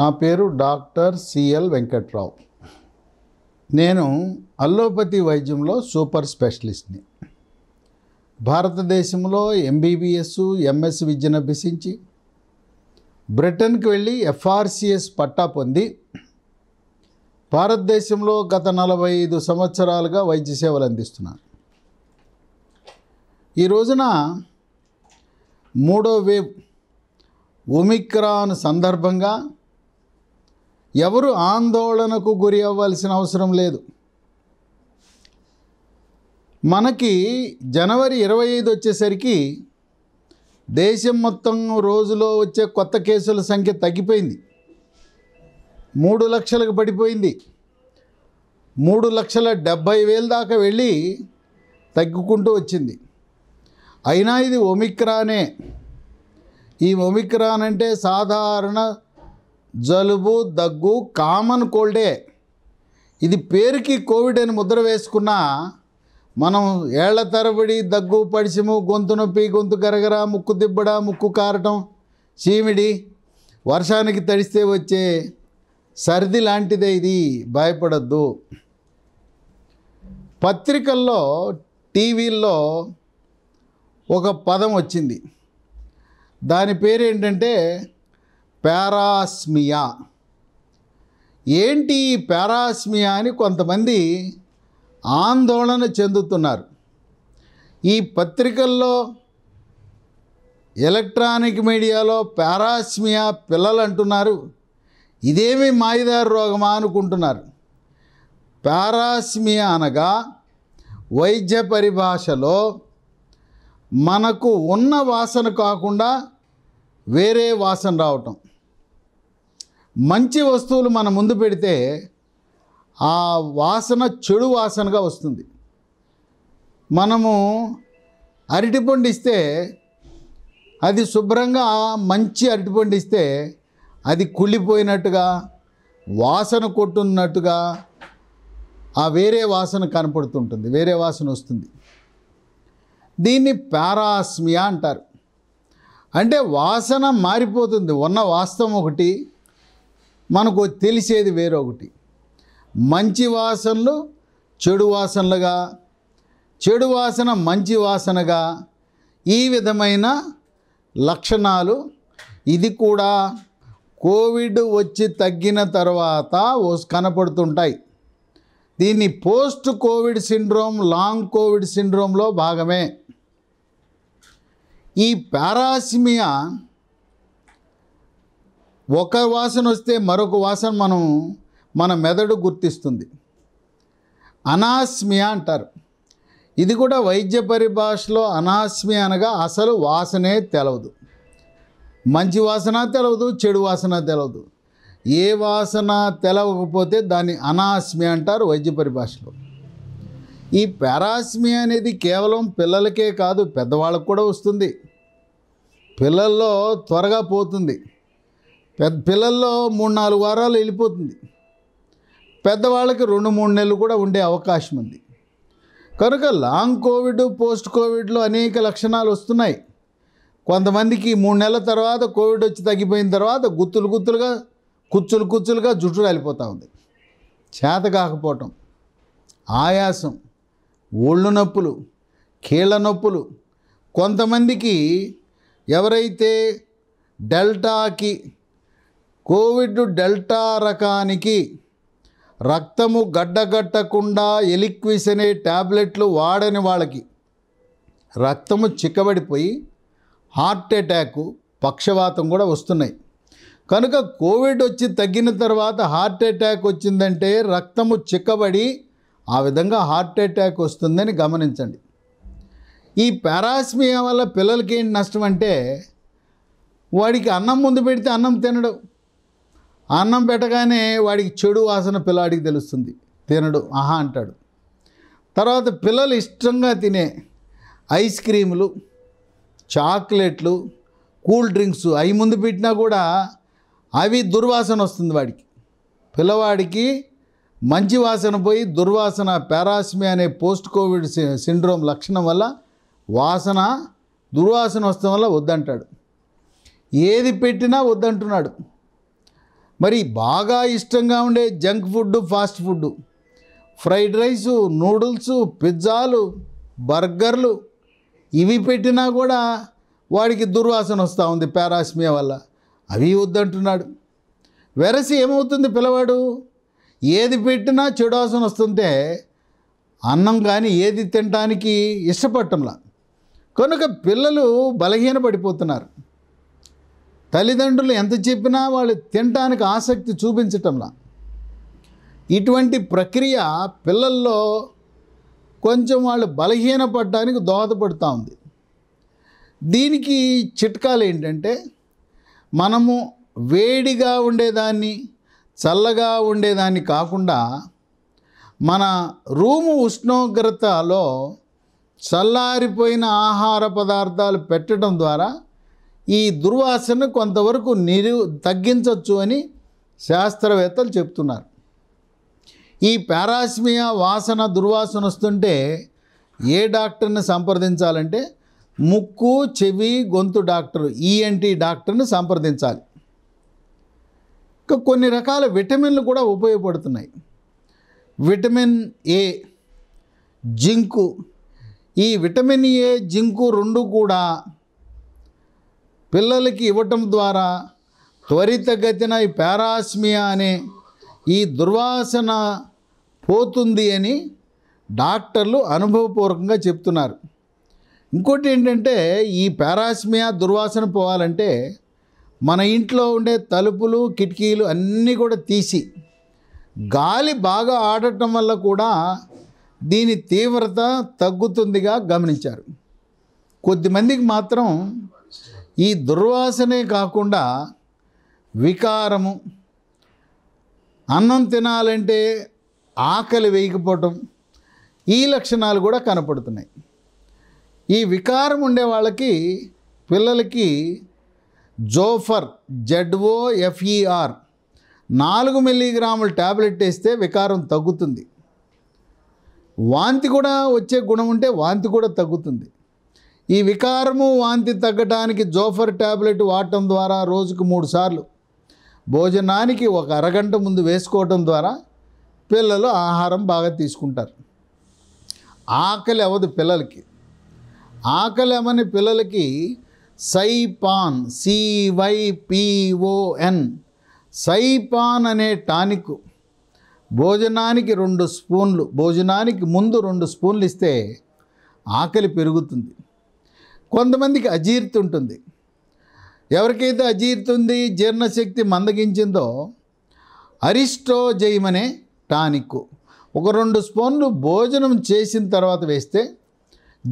నా పేరు doctor CL Venkatrao నేను అల్లోపతి వైద్యంలో సూపర్ స్పెషలిస్ట్ని భారతదేశంలో ఎంబీబీఎస్ ఎంఎస్ విద్యను అభ్యసించి బ్రిటన్కి వెళ్ళి ఎఫ్ఆర్సిఎస్ పట్టా పొంది భారతదేశంలో గత నలభై ఐదు సంవత్సరాలుగా వైద్య సేవలు అందిస్తున్నాను ఈ రోజున మూడో వేవ్ ఒమిక్రాన్ సందర్భంగా ఎవరు ఆందోళనకు గురి అవ్వాల్సిన అవసరం లేదు మనకి జనవరి ఇరవై ఐదు వచ్చేసరికి దేశం మొత్తం రోజులో వచ్చే కొత్త కేసుల సంఖ్య తగ్గిపోయింది మూడు లక్షలకు పడిపోయింది మూడు లక్షల డెబ్భై వేలు దాకా వెళ్ళి తగ్గుకుంటూ వచ్చింది అయినా ఇది ఒమిక్రానే ఈ ఒమిక్రాన్ అంటే సాధారణ జలుబు దగ్గు కామన్ కోల్డే ఇది పేరుకి కోవిడ్ అని ముద్ర వేసుకున్న మనం ఏళ్ల తరబడి దగ్గు పడిసిము గొంతు నొప్పి గొంతు గరగర ముక్కు దిబ్బడ ముక్కు కారటం చీమిడి వర్షానికి తడిస్తే వచ్చే సర్ది లాంటిదే ఇది భయపడద్దు పత్రికల్లో టీవీల్లో ఒక పదం వచ్చింది దాని పేరేంటంటే పారాస్మియా ఏంటి పారాస్మియా అని కొంతమంది ఆందోళన చెందుతున్నారు ఈ పత్రికల్లో ఎలక్ట్రానిక్ మీడియాలో పారాస్మియా పిల్లలు అంటున్నారు ఇదేమి మాయిదారు రోగమా అనుకుంటున్నారు పారాస్మియా అనగా వైద్య పరిభాషలో మనకు ఉన్న వాసన కాకుండా వేరే వాసన రావటం మంచి వస్తువులు మన ముందు పెడితే ఆ వాసన చెడు వాసనగా వస్తుంది మనము అరటిపండు ఇస్తే అది శుభ్రంగా మంచి అరటిపండు ఇస్తే అది కుళ్ళిపోయినట్టుగా వాసన కొట్టున్నట్టుగా ఆ వేరే వాసన కనపడుతుంటుంది వేరే వాసన వస్తుంది దీన్ని పారాస్మియా అంటారు అంటే వాసన మారిపోతుంది ఉన్న వాస్తవం ఒకటి మనకు తెలిసేది వేరొకటి మంచి వాసనలు చెడు వాసనలుగా చెడు వాసన మంచి వాసనగా ఈ విధమైన లక్షణాలు ఇది కూడా కోవిడ్ వచ్చి తగ్గిన తర్వాత కనపడుతుంటాయి దీన్ని post covid syndrome long covid సిండ్రోమ్లో భాగమే ఈ పారాసిమియా ఒక వాసన వస్తే మరొక వాసన మనం మన మెదడు గుర్తిస్తుంది అనాస్మియా అంటారు ఇది కూడా వైద్య పరిభాషలో అనాస్మియా అనగా అసలు వాసనే తెలవదు మంచి వాసన తెలవదు చెడు వాసన తెలవదు ఏ వాసన తెలవకపోతే దాన్ని అనాస్మియా అంటారు వైద్య పరిభాషలో ఈ పారాస్మియా అనేది కేవలం పిల్లలకే కాదు పెద్దవాళ్ళకు కూడా వస్తుంది పిల్లల్లో త్వరగా పోతుంది పెద్ద పిల్లల్లో మూడు నాలుగు వారాలు వెళ్ళిపోతుంది పెద్దవాళ్ళకి రెండు మూడు నెలలు కూడా ఉండే అవకాశం ఉంది కనుక లాంగ్ కోవిడ్ పోస్ట్ కోవిడ్లో అనేక లక్షణాలు వస్తున్నాయి కొంతమందికి మూడు నెలల తర్వాత కోవిడ్ వచ్చి తగ్గిపోయిన తర్వాత గుత్తులు గుత్తులుగా కుచ్చులు కుచ్చులుగా జుట్టు రాలిపోతూ ఉంది చేత కాకపోవటం ఆయాసం ఒళ్ళు నొప్పులు కీళ్ళ నొప్పులు కొంతమందికి ఎవరైతే డెల్టాకి కోవిడ్ డెల్టా రకానికి రక్తము గడ్డగట్టకుండా ఎలిక్విస్ అనే ట్యాబ్లెట్లు వాడని వాళ్ళకి రక్తము చిక్కబడిపోయి హార్ట్ అటాకు పక్షవాతం కూడా వస్తున్నాయి కనుక కోవిడ్ వచ్చి తగ్గిన తర్వాత హార్ట్ అటాక్ వచ్చిందంటే రక్తము చిక్కబడి ఆ విధంగా హార్ట్ అటాక్ వస్తుందని గమనించండి ఈ పారాస్మియా వల్ల పిల్లలకి ఏంటి నష్టం అంటే వాడికి అన్నం ముందు పెడితే అన్నం తినడు అన్నం పెట్టగానే వాడికి చెడు వాసన పిల్లాడికి తెలుస్తుంది తినడు ఆహా అంటాడు తర్వాత పిల్లలు ఇష్టంగా తినే ఐస్ క్రీములు చాక్లెట్లు కూల్ డ్రింక్స్ అవి ముందు పెట్టినా కూడా అవి దుర్వాసన వస్తుంది వాడికి పిల్లవాడికి మంచి వాసన పోయి దుర్వాసన పారాస్మి అనే పోస్ట్ కోవిడ్ సిండ్రోమ్ లక్షణం వల్ల వాసన దుర్వాసన వస్తడం వల్ల వద్దంటాడు ఏది పెట్టినా వద్దంటున్నాడు మరి బాగా ఇష్టంగా ఉండే junk food fast food fried rice noodles పిజ్జాలు బర్గర్లు ఇవి పెట్టినా కూడా వాడికి దుర్వాసన వస్తూ ఉంది పారాస్మియా వల్ల అవి వద్దంటున్నాడు వెరసి ఏమవుతుంది పిల్లవాడు ఏది పెట్టినా చెడాసన వస్తుంటే అన్నం కానీ ఏది తినడానికి ఇష్టపడటంలా కనుక పిల్లలు బలహీన పడిపోతున్నారు తల్లిదండ్రులు ఎంత చెప్పినా వాళ్ళు తినడానికి ఆసక్తి చూపించటంలా ఇటువంటి ప్రక్రియ పిల్లల్లో కొంచెం వాళ్ళు బలహీన బలహీనపడడానికి దోహదపడుతూ ఉంది దీనికి చిట్కాలు ఏంటంటే మనము వేడిగా ఉండేదాన్ని చల్లగా ఉండేదాన్ని కాకుండా మన రూము ఉష్ణోగ్రతలో చల్లారిపోయిన ఆహార పదార్థాలు పెట్టడం ద్వారా ఈ దుర్వాసన కొంతవరకు నిరు తగ్గించవచ్చు అని శాస్త్రవేత్తలు చెప్తున్నారు ఈ పారాస్మియా వాసన దుర్వాసన వస్తుంటే ఏ డాక్టర్ని సంప్రదించాలంటే ముక్కు చెవి గొంతు డాక్టర్ ఈఎన్టీ e డాక్టర్ని సంప్రదించాలి ఇంకా కొన్ని రకాల విటమిన్లు కూడా ఉపయోగపడుతున్నాయి విటమిన్ ఏ జింకు ఈ విటమిన్ ఏ జింకు రెండు కూడా పిల్లలకి ఇవ్వటం ద్వారా త్వరితగతిన ఈ పారాస్మియా అనే ఈ దుర్వాసన పోతుంది అని డాక్టర్లు అనుభవపూర్వకంగా చెప్తున్నారు ఇంకోటి ఏంటంటే ఈ పారాస్మియా దుర్వాసన పోవాలంటే మన ఇంట్లో ఉండే తలుపులు కిటికీలు అన్నీ కూడా తీసి గాలి బాగా ఆడటం వల్ల కూడా దీని తీవ్రత తగ్గుతుందిగా గమనించారు కొద్దిమందికి మాత్రం ఈ దుర్వాసనే కాకుండా వికారము అన్నం తినాలంటే ఆకలి వేయకపోవటం ఈ లక్షణాలు కూడా కనపడుతున్నాయి ఈ వికారం ఉండే వాళ్ళకి పిల్లలకి జోఫర్ జెడ్ఓఎఫ్ఈఆర్ నాలుగు మిల్లీగ్రాముల ట్యాబ్లెట్ వేస్తే వికారం తగ్గుతుంది వాంతి కూడా వచ్చే గుణం ఉంటే వాంతి కూడా తగ్గుతుంది ఈ వికారము వాంతి తగ్గడానికి జోఫర్ ట్యాబ్లెట్ వాడటం ద్వారా రోజుకు మూడు సార్లు భోజనానికి ఒక అరగంట ముందు వేసుకోవటం ద్వారా పిల్లలు ఆహారం బాగా తీసుకుంటారు ఆకలి అవ్వదు పిల్లలకి ఆకలి అవ్వని పిల్లలకి సైపాన్ సివైపిఓఎన్ సైపాన్ అనే టానిక్ భోజనానికి రెండు స్పూన్లు భోజనానికి ముందు రెండు స్పూన్లు ఇస్తే ఆకలి పెరుగుతుంది కొంతమందికి అజీర్తి ఉంటుంది ఎవరికైతే అజీర్తి ఉంది జీర్ణశక్తి మందగించిందో అరిస్టోజైమ్ అనే టానిక్ ఒక రెండు స్పూన్లు భోజనం చేసిన తర్వాత వేస్తే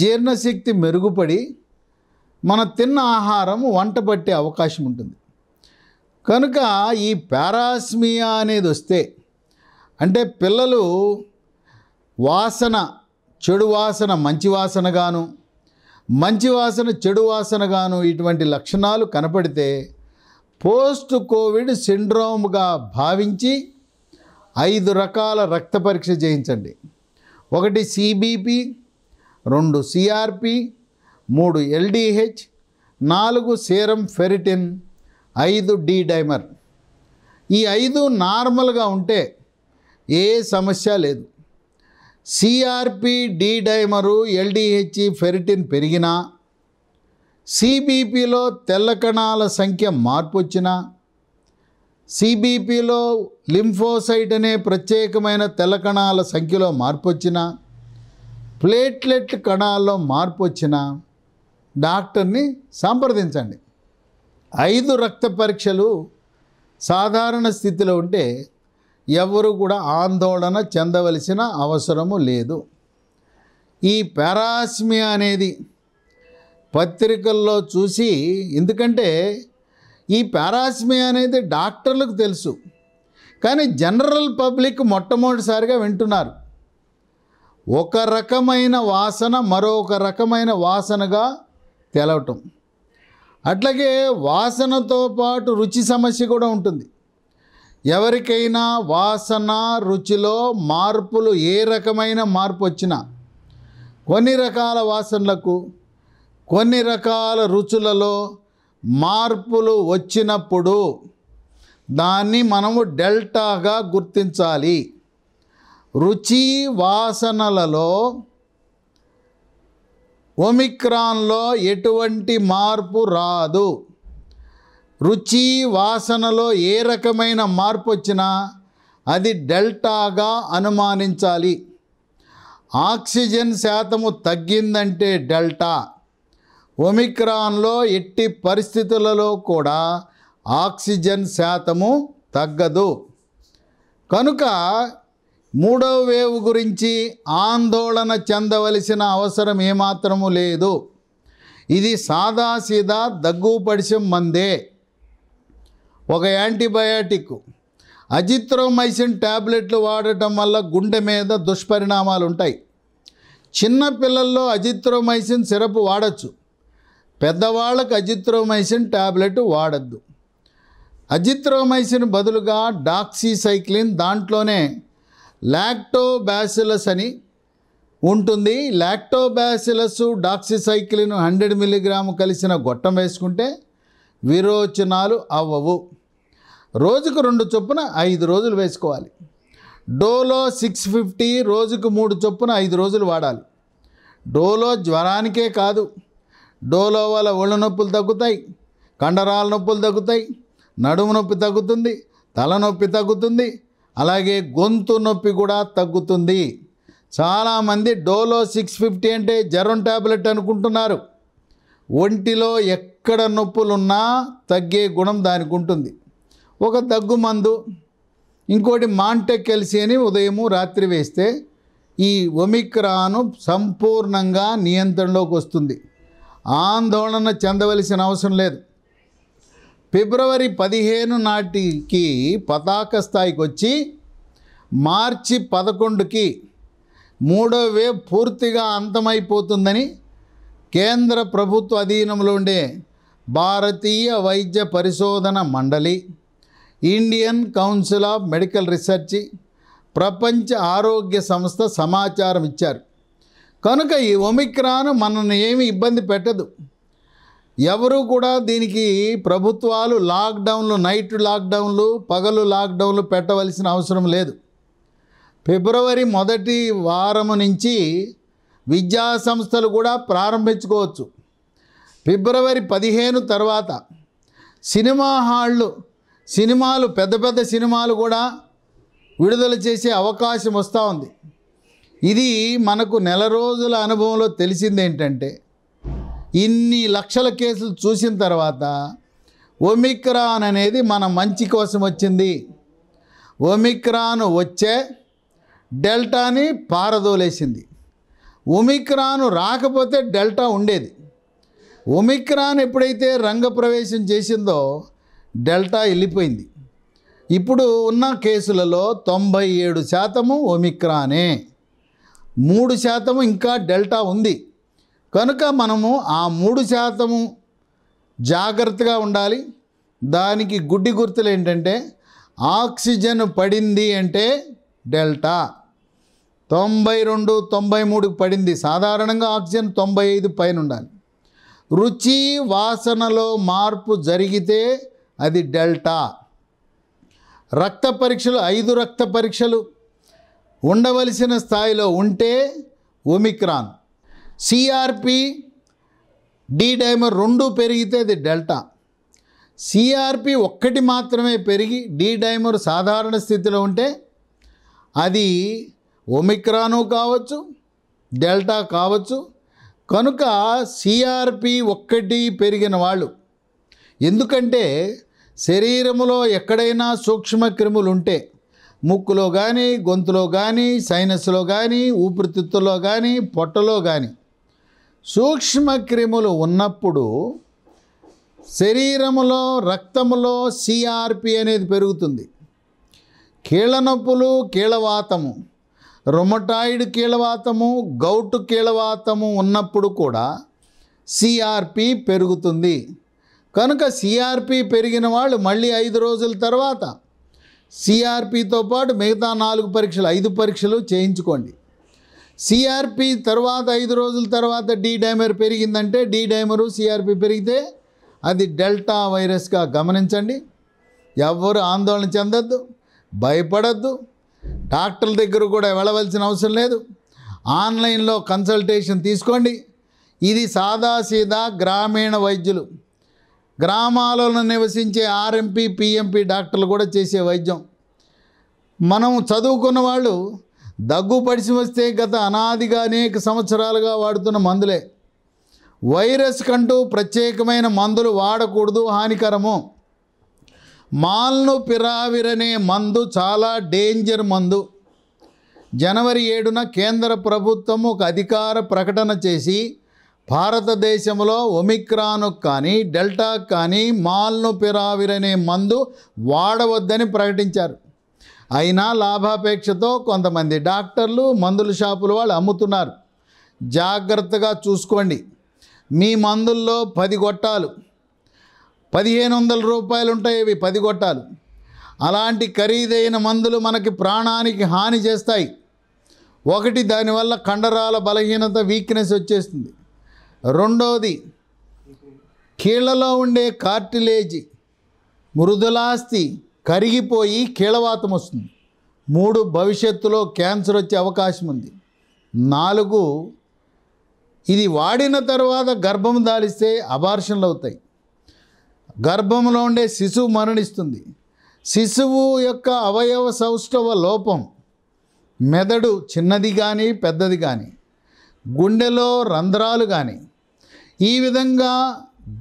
జీర్ణశక్తి మెరుగుపడి మన తిన్న ఆహారం వంట పట్టే అవకాశం ఉంటుంది కనుక ఈ పారాస్మియా అనేది వస్తే అంటే పిల్లలు వాసన చెడు వాసన మంచి వాసనగాను మంచి వాసన చెడు వాసనగాను ఇటువంటి లక్షణాలు కనపడితే పోస్ట్ కోవిడ్ సిండ్రోమ్గా భావించి ఐదు రకాల రక్త పరీక్ష చేయించండి ఒకటి సిబిపి రెండు సిఆర్పి మూడు ఎల్డిహెచ్ నాలుగు సేరం ఫెరిటిన్ ఐదు డి డైమర్ ఈ ఐదు నార్మల్గా ఉంటే ఏ సమస్య లేదు C R P D dimer L D H e ferritin పెరిగినా సిబిపిలో తెల్ల కణాల సంఖ్య మార్పు వచ్చినా సిబిపిలో లింఫోసైట్ అనే ప్రత్యేకమైన తెల్ల కణాల సంఖ్యలో మార్పు వచ్చినా ప్లేట్లెట్ కణాల్లో మార్పు వచ్చినా డాక్టర్ని సంప్రదించండి ఐదు రక్త పరీక్షలు సాధారణ స్థితిలో ఉంటే ఎవరు కూడా ఆందోళన చెందవలసిన అవసరము లేదు ఈ పారాస్మియా అనేది పత్రికల్లో చూసి ఎందుకంటే ఈ పారాస్మియా అనేది డాక్టర్లకు తెలుసు కానీ జనరల్ పబ్లిక్ మొట్టమొదటిసారిగా వింటున్నారు ఒక రకమైన వాసన మరొక రకమైన వాసనగా తెలవటం అట్లాగే వాసనతో పాటు రుచి సమస్య కూడా ఉంటుంది ఎవరికైనా వాసన రుచిలో మార్పులు ఏ రకమైన మార్పు వచ్చినా కొన్ని రకాల వాసనలకు కొన్ని రకాల రుచులలో మార్పులు వచ్చినప్పుడు దాన్ని మనము డెల్టాగా గుర్తించాలి రుచి వాసనలలో ఒమిక్రాన్లో ఎటువంటి మార్పు రాదు రుచి వాసనలో ఏ రకమైన మార్పు వచ్చినా అది డెల్టాగా అనుమానించాలి ఆక్సిజన్ శాతము తగ్గిందంటే డెల్టా ఒమిక్రాన్లో ఎట్టి పరిస్థితులలో కూడా ఆక్సిజన్ శాతము తగ్గదు కనుక మూడవ వేవ్ గురించి ఆందోళన చెందవలసిన అవసరం ఏమాత్రము లేదు ఇది సాదాసీదా దగ్గు పడిసం మందే ఒక యాంటీబయాటిక్ అజిత్రోమైసిన్ ట్యాబ్లెట్లు వాడటం వల్ల గుండె మీద దుష్పరిణామాలు ఉంటాయి చిన్న పిల్లల్లో అజిత్రోమైసిన్ సిరప్ వాడచ్చు పెద్దవాళ్ళకు అజిత్రోమైసిన్ ట్యాబ్లెట్ వాడద్దు అజిత్రోమైసిన్ బదులుగా డాక్సీసైక్లిన్ దాంట్లోనే లాక్టోబాసిలస్ అని ఉంటుంది లాక్టోబ్యాసిలస్ డాక్సిసైక్లిన్ హండ్రెడ్ మిల్లీగ్రాము కలిసిన గొట్టం వేసుకుంటే విరోచనాలు అవ్వవు రోజుకు రెండు చొప్పున ఐదు రోజులు వేసుకోవాలి డోలో సిక్స్ ఫిఫ్టీ రోజుకు మూడు చొప్పున ఐదు రోజులు వాడాలి డోలో జ్వరానికే కాదు డోలో వల్ల ఒళ్ళు నొప్పులు తగ్గుతాయి కండరాల నొప్పులు తగ్గుతాయి నడుము నొప్పి తగ్గుతుంది తలనొప్పి తగ్గుతుంది అలాగే గొంతు నొప్పి కూడా తగ్గుతుంది చాలామంది డోలో సిక్స్ ఫిఫ్టీ అంటే జ్వరం ట్యాబ్లెట్ అనుకుంటున్నారు ఒంటిలో ఎక్కడ నొప్పులున్నా తగ్గే గుణం దానికి ఉంటుంది ఒక దగ్గు మందు ఇంకోటి మాంటెకెల్సి అని ఉదయము రాత్రి వేస్తే ఈ ఒమిక్రాను సంపూర్ణంగా నియంత్రణలోకి వస్తుంది ఆందోళన చెందవలసిన అవసరం లేదు ఫిబ్రవరి పదిహేను నాటికి పతాక స్థాయికి వచ్చి మార్చి పదకొండుకి మూడో వేవ్ పూర్తిగా అంతమైపోతుందని కేంద్ర ప్రభుత్వ అధీనంలో ఉండే భారతీయ వైద్య పరిశోధన మండలి Indian Council of Medical Research ప్రపంచ ఆరోగ్య సంస్థ సమాచారం ఇచ్చారు కనుక ఈ ఒమిక్రాన్ మనల్ని ఏమి ఇబ్బంది పెట్టదు ఎవరు కూడా దీనికి ప్రభుత్వాలు లాక్డౌన్లు నైట్ లాక్డౌన్లు పగలు లాక్డౌన్లు పెట్టవలసిన అవసరం లేదు ఫిబ్రవరి మొదటి వారం నుంచి విద్యా సంస్థలు కూడా ప్రారంభించుకోవచ్చు ఫిబ్రవరి పదిహేను తర్వాత సినిమా హాళ్ళు సినిమాలు పెద్ద పెద్ద సినిమాలు కూడా విడుదల చేసే అవకాశం వస్తూ ఉంది ఇది మనకు నెల రోజుల అనుభవంలో తెలిసింది ఏంటంటే ఇన్ని లక్షల కేసులు చూసిన తర్వాత ఒమిక్రాన్ అనేది మన మంచి కోసం వచ్చింది ఒమిక్రాన్ వచ్చే డెల్టాని పారదోలేసింది ఒమిక్రాన్ రాకపోతే డెల్టా ఉండేది ఒమిక్రాన్ ఎప్పుడైతే రంగప్రవేశం చేసిందో డెల్టా వెళ్ళిపోయింది ఇప్పుడు ఉన్న కేసులలో తొంభై ఏడు శాతము ఒమిక్రానే మూడు శాతము ఇంకా డెల్టా ఉంది కనుక మనము ఆ మూడు శాతము జాగ్రత్తగా ఉండాలి దానికి గుడ్డి గుర్తులు ఏంటంటే ఆక్సిజన్ పడింది అంటే డెల్టా తొంభై రెండు తొంభై మూడు పడింది సాధారణంగా ఆక్సిజన్ తొంభై ఐదు పైన ఉండాలి రుచి వాసనలో మార్పు జరిగితే అది డెల్టా రక్త పరీక్షలు ఐదు రక్త పరీక్షలు ఉండవలసిన స్థాయిలో ఉంటే ఒమిక్రాన్ సిఆర్పి డి డైమర్ రెండు పెరిగితే అది డెల్టా సిఆర్పి ఒక్కటి మాత్రమే పెరిగి డి డైమర్ సాధారణ స్థితిలో ఉంటే అది ఒమిక్రాను కావచ్చు డెల్టా కావచ్చు కనుక సిఆర్పి ఒక్కటి పెరిగిన వాళ్ళు ఎందుకంటే శరీరములో ఎక్కడైనా సూక్ష్మ క్రిములు ఉంటే ముక్కులో కానీ గొంతులో కానీ సైనస్లో కానీ ఊపిరితిత్తుల్లో కానీ పొట్టలో కానీ సూక్ష్మ క్రిములు ఉన్నప్పుడు శరీరములో రక్తములో సిఆర్పి అనేది పెరుగుతుంది కీళ్ళ నొప్పులు కీళ్ళవాతము రొమటాయిడ్ కీళ్ళవాతము గౌటు కీళ్ళవాతము ఉన్నప్పుడు కూడా సిఆర్పి పెరుగుతుంది కనుక సిఆర్పి పెరిగిన వాళ్ళు మళ్ళీ ఐదు రోజుల తర్వాత సిఆర్పితో పాటు మిగతా నాలుగు పరీక్షలు ఐదు పరీక్షలు చేయించుకోండి సిఆర్పి తర్వాత ఐదు రోజుల తర్వాత డి డైమర్ పెరిగిందంటే డి డైమరు సిఆర్పి పెరిగితే అది డెల్టా వైరస్గా గమనించండి ఎవ్వరు ఆందోళన చెందద్దు భయపడద్దు డాక్టర్ల దగ్గర కూడా వెళ్ళవలసిన అవసరం లేదు ఆన్లైన్లో కన్సల్టేషన్ తీసుకోండి ఇది సాదాసీదా గ్రామీణ వైద్యులు గ్రామాలలో నివసించే ఆర్ఎంపీ పిఎంపీ డాక్టర్లు కూడా చేసే వైద్యం మనం చదువుకున్న వాళ్ళు దగ్గు పడిసి వస్తే గత అనాదిగా అనేక సంవత్సరాలుగా వాడుతున్న మందులే వైరస్ కంటూ ప్రత్యేకమైన మందులు వాడకూడదు హానికరము మాల్ను పిరావిరనే మందు చాలా డేంజర్ మందు జనవరి ఏడున కేంద్ర ప్రభుత్వం ఒక అధికార ప్రకటన చేసి భారతదేశంలో ఒమిక్రాను కానీ డెల్టా కానీ మాల్ను పిరావిర్ అనే మందు వాడవద్దని ప్రకటించారు అయినా లాభాపేక్షతో కొంతమంది డాక్టర్లు మందుల షాపులు వాళ్ళు అమ్ముతున్నారు జాగ్రత్తగా చూసుకోండి మీ మందుల్లో పది గొట్టాలు పదిహేను వందల రూపాయలు ఉంటాయి ఇవి పది గొట్టాలు అలాంటి ఖరీదైన మందులు మనకి ప్రాణానికి హాని చేస్తాయి ఒకటి దానివల్ల కండరాల బలహీనత వీక్నెస్ వచ్చేస్తుంది రెండవది కీళ్ళలో ఉండే కార్టిలేజీ మృదులాస్తి కరిగిపోయి కీళవాతం వస్తుంది మూడు భవిష్యత్తులో క్యాన్సర్ వచ్చే అవకాశం ఉంది నాలుగు ఇది వాడిన తర్వాత గర్భం దాలిస్తే అబార్షన్లు అవుతాయి గర్భంలో ఉండే శిశువు మరణిస్తుంది శిశువు యొక్క అవయవ సౌష్ఠవ లోపం మెదడు చిన్నది కానీ పెద్దది కానీ గుండెలో రంధ్రాలు కానీ ఈ విధంగా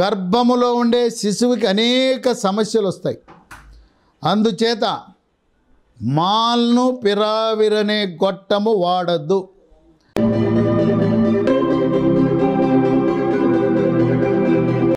గర్భములో ఉండే శిశువుకి అనేక సమస్యలు వస్తాయి అందుచేత మాల్ను పిరావిరనే గొట్టము వాడద్దు